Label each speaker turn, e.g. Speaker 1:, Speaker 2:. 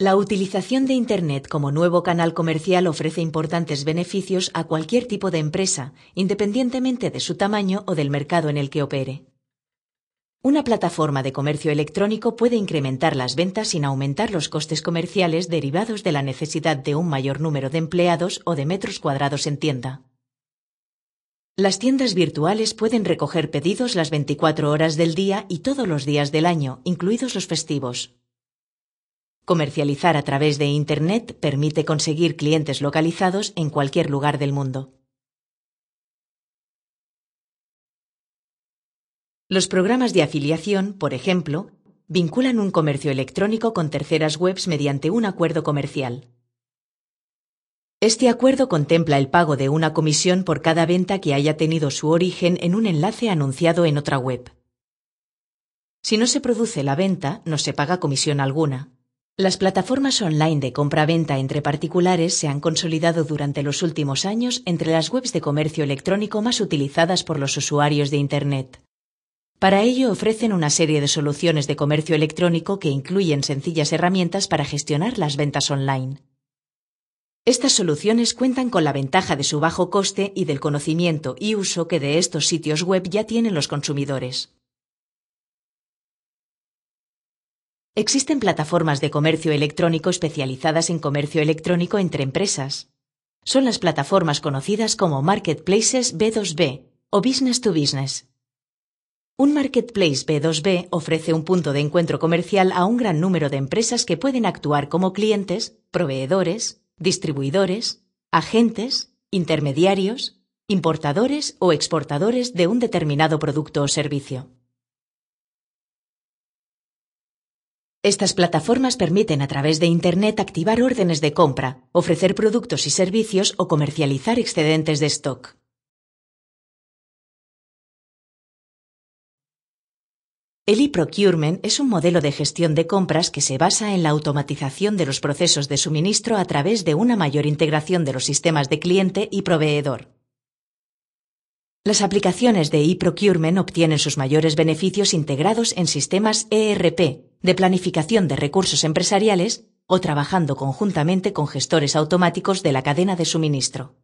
Speaker 1: La utilización de Internet como nuevo canal comercial ofrece importantes beneficios a cualquier tipo de empresa, independientemente de su tamaño o del mercado en el que opere. Una plataforma de comercio electrónico puede incrementar las ventas sin aumentar los costes comerciales derivados de la necesidad de un mayor número de empleados o de metros cuadrados en tienda. Las tiendas virtuales pueden recoger pedidos las 24 horas del día y todos los días del año, incluidos los festivos. Comercializar a través de Internet permite conseguir clientes localizados en cualquier lugar del mundo. Los programas de afiliación, por ejemplo, vinculan un comercio electrónico con terceras webs mediante un acuerdo comercial. Este acuerdo contempla el pago de una comisión por cada venta que haya tenido su origen en un enlace anunciado en otra web. Si no se produce la venta, no se paga comisión alguna. Las plataformas online de compra-venta entre particulares se han consolidado durante los últimos años entre las webs de comercio electrónico más utilizadas por los usuarios de Internet. Para ello ofrecen una serie de soluciones de comercio electrónico que incluyen sencillas herramientas para gestionar las ventas online. Estas soluciones cuentan con la ventaja de su bajo coste y del conocimiento y uso que de estos sitios web ya tienen los consumidores. Existen plataformas de comercio electrónico especializadas en comercio electrónico entre empresas. Son las plataformas conocidas como marketplaces B2B o business to business. Un marketplace B2B ofrece un punto de encuentro comercial a un gran número de empresas que pueden actuar como clientes, proveedores, distribuidores, agentes, intermediarios, importadores o exportadores de un determinado producto o servicio. Estas plataformas permiten a través de Internet activar órdenes de compra, ofrecer productos y servicios o comercializar excedentes de stock. El e es un modelo de gestión de compras que se basa en la automatización de los procesos de suministro a través de una mayor integración de los sistemas de cliente y proveedor. Las aplicaciones de e obtienen sus mayores beneficios integrados en sistemas ERP, de planificación de recursos empresariales o trabajando conjuntamente con gestores automáticos de la cadena de suministro.